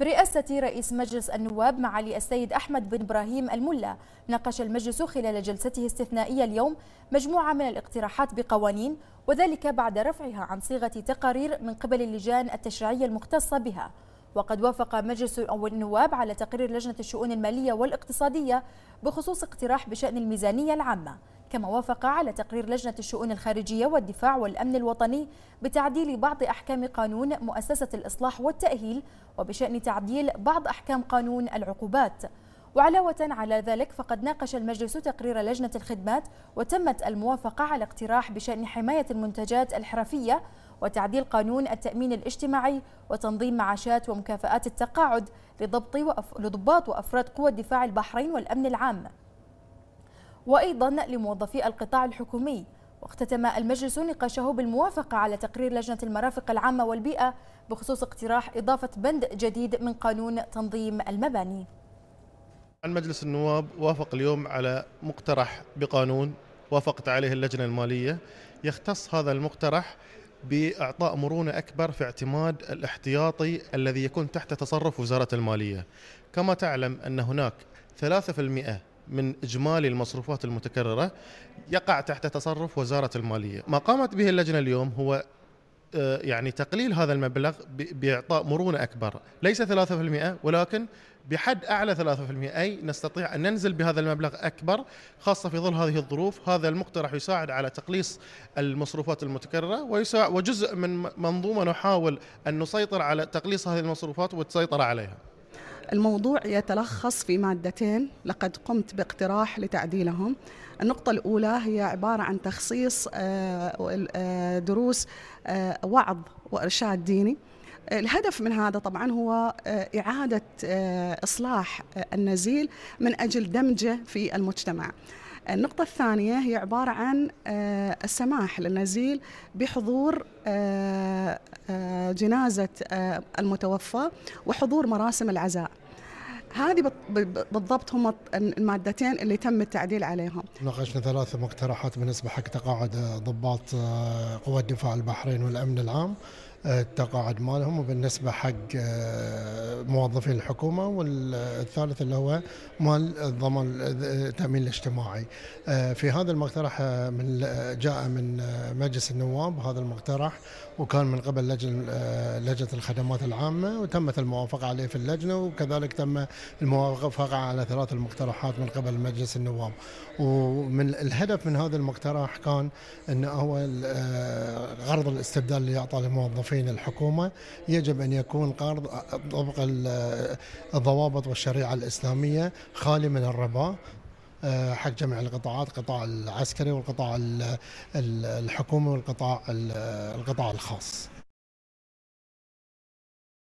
برئاسة رئيس مجلس النواب معالي السيد أحمد بن إبراهيم الملا ناقش المجلس خلال جلسته الاستثنائية اليوم مجموعة من الاقتراحات بقوانين وذلك بعد رفعها عن صيغة تقارير من قبل اللجان التشريعية المختصة بها وقد وافق مجلس النواب على تقرير لجنة الشؤون المالية والاقتصادية بخصوص اقتراح بشأن الميزانية العامة كما وافق على تقرير لجنة الشؤون الخارجية والدفاع والأمن الوطني بتعديل بعض أحكام قانون مؤسسة الإصلاح والتأهيل وبشأن تعديل بعض أحكام قانون العقوبات وعلاوة على ذلك فقد ناقش المجلس تقرير لجنة الخدمات وتمت الموافقة على اقتراح بشأن حماية المنتجات الحرفية وتعديل قانون التأمين الاجتماعي وتنظيم معاشات ومكافآت التقاعد لضبط وأف... لضباط وأفراد قوى الدفاع البحرين والأمن العام وأيضا لموظفي القطاع الحكومي واختتم المجلس نقاشه بالموافقة على تقرير لجنة المرافق العامة والبيئة بخصوص اقتراح إضافة بند جديد من قانون تنظيم المباني المجلس النواب وافق اليوم على مقترح بقانون وافقت عليه اللجنة المالية يختص هذا المقترح باعطاء مرونه اكبر في اعتماد الاحتياطي الذي يكون تحت تصرف وزاره الماليه. كما تعلم ان هناك 3% من إجمالي المصروفات المتكررة يقع تحت تصرف وزارة المالية ما قامت به اللجنة اليوم هو آه، يعني تقليل هذا المبلغ باعطاء مرونه اكبر، ليس 3% ولكن بحد اعلى 3% اي نستطيع ان ننزل بهذا المبلغ اكبر خاصه في ظل هذه الظروف، هذا المقترح يساعد على تقليص المصروفات المتكرره ويساعد وجزء من منظومه نحاول ان نسيطر على تقليص هذه المصروفات والسيطره عليها. الموضوع يتلخص في مادتين لقد قمت باقتراح لتعديلهم النقطة الأولى هي عبارة عن تخصيص آه، آه، دروس آه، وعظ وإرشاد ديني الهدف من هذا طبعا هو إعادة إصلاح النزيل من أجل دمجه في المجتمع النقطة الثانية هي عبارة عن السماح للنزيل بحضور جنازة المتوفى وحضور مراسم العزاء هذه بالضبط هم المادتين اللي تم التعديل عليها ناقشنا ثلاثة مقترحات بالنسبة حق تقاعد ضباط آه، قوات دفاع البحرين والأمن العام التقاعد مالهم وبالنسبة حق آه، موظفي الحكومة والثالث اللي هو مال الضمان التأمين الاجتماعي آه، في هذا المقترح آه، من جاء من مجلس النواب هذا المقترح وكان من قبل لجنة لجنة الخدمات العامة وتمت الموافقة عليه في اللجنة وكذلك تم الموافقة على ثلاث المقترحات من قبل مجلس النواب ومن الهدف من هذا المقترح كان أنه هو غرض الاستبدال اللي يعطى للموظفين طرفين الحكومة يجب أن يكون قرض طبق الضوابط والشريعة الإسلامية خالي من الربا آه، حق جميع القطاعات القطاع العسكري والقطاع الحكومي والقطاع القطاع الخاص